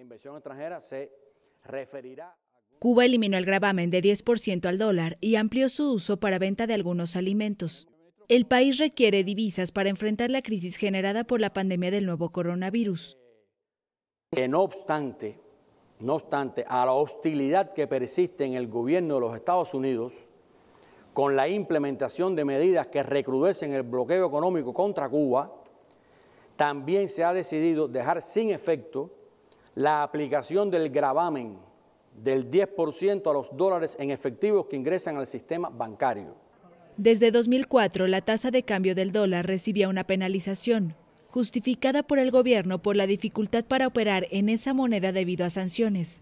inversión extranjera se referirá. Cuba eliminó el gravamen de 10% al dólar y amplió su uso para venta de algunos alimentos. El país requiere divisas para enfrentar la crisis generada por la pandemia del nuevo coronavirus. no obstante, no obstante, a la hostilidad que persiste en el gobierno de los Estados Unidos con la implementación de medidas que recrudecen el bloqueo económico contra Cuba, también se ha decidido dejar sin efecto la aplicación del gravamen del 10% a los dólares en efectivos que ingresan al sistema bancario. Desde 2004, la tasa de cambio del dólar recibía una penalización, justificada por el gobierno por la dificultad para operar en esa moneda debido a sanciones.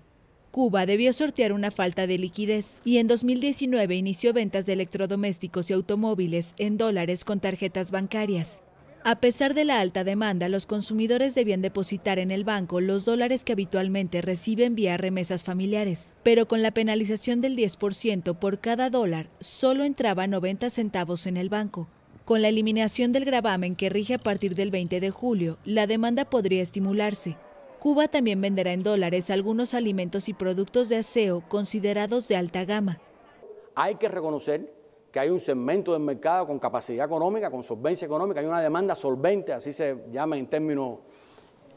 Cuba debió sortear una falta de liquidez y en 2019 inició ventas de electrodomésticos y automóviles en dólares con tarjetas bancarias. A pesar de la alta demanda, los consumidores debían depositar en el banco los dólares que habitualmente reciben vía remesas familiares, pero con la penalización del 10% por cada dólar, solo entraba 90 centavos en el banco. Con la eliminación del gravamen que rige a partir del 20 de julio, la demanda podría estimularse. Cuba también venderá en dólares algunos alimentos y productos de aseo considerados de alta gama. Hay que reconocer que hay un segmento del mercado con capacidad económica, con solvencia económica, hay una demanda solvente, así se llama en términos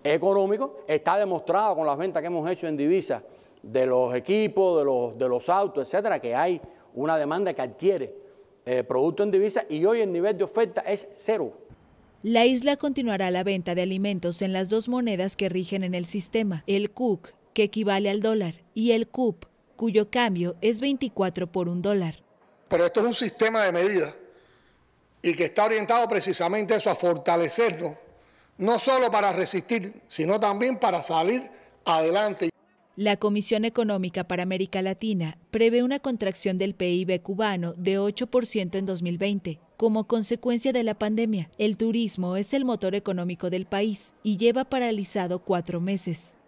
económicos, está demostrado con las ventas que hemos hecho en divisa de los equipos, de los, de los autos, etcétera, que hay una demanda que adquiere eh, producto en divisa y hoy el nivel de oferta es cero. La isla continuará la venta de alimentos en las dos monedas que rigen en el sistema, el CUC, que equivale al dólar, y el CUP, cuyo cambio es 24 por un dólar pero esto es un sistema de medidas y que está orientado precisamente a eso, a fortalecernos, no solo para resistir, sino también para salir adelante. La Comisión Económica para América Latina prevé una contracción del PIB cubano de 8% en 2020. Como consecuencia de la pandemia, el turismo es el motor económico del país y lleva paralizado cuatro meses.